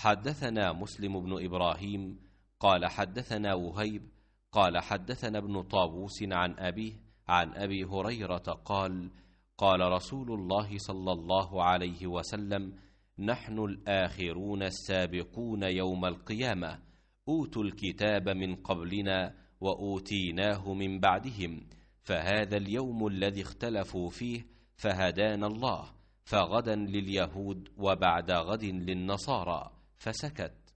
حدثنا مسلم بن إبراهيم قال حدثنا وهيب قال حدثنا ابن طاووس عن أبيه عن أبي هريرة قال قال رسول الله صلى الله عليه وسلم نحن الآخرون السابقون يوم القيامة أوتوا الكتاب من قبلنا وأوتيناه من بعدهم فهذا اليوم الذي اختلفوا فيه فهدانا الله فغدا لليهود وبعد غد للنصارى فسكت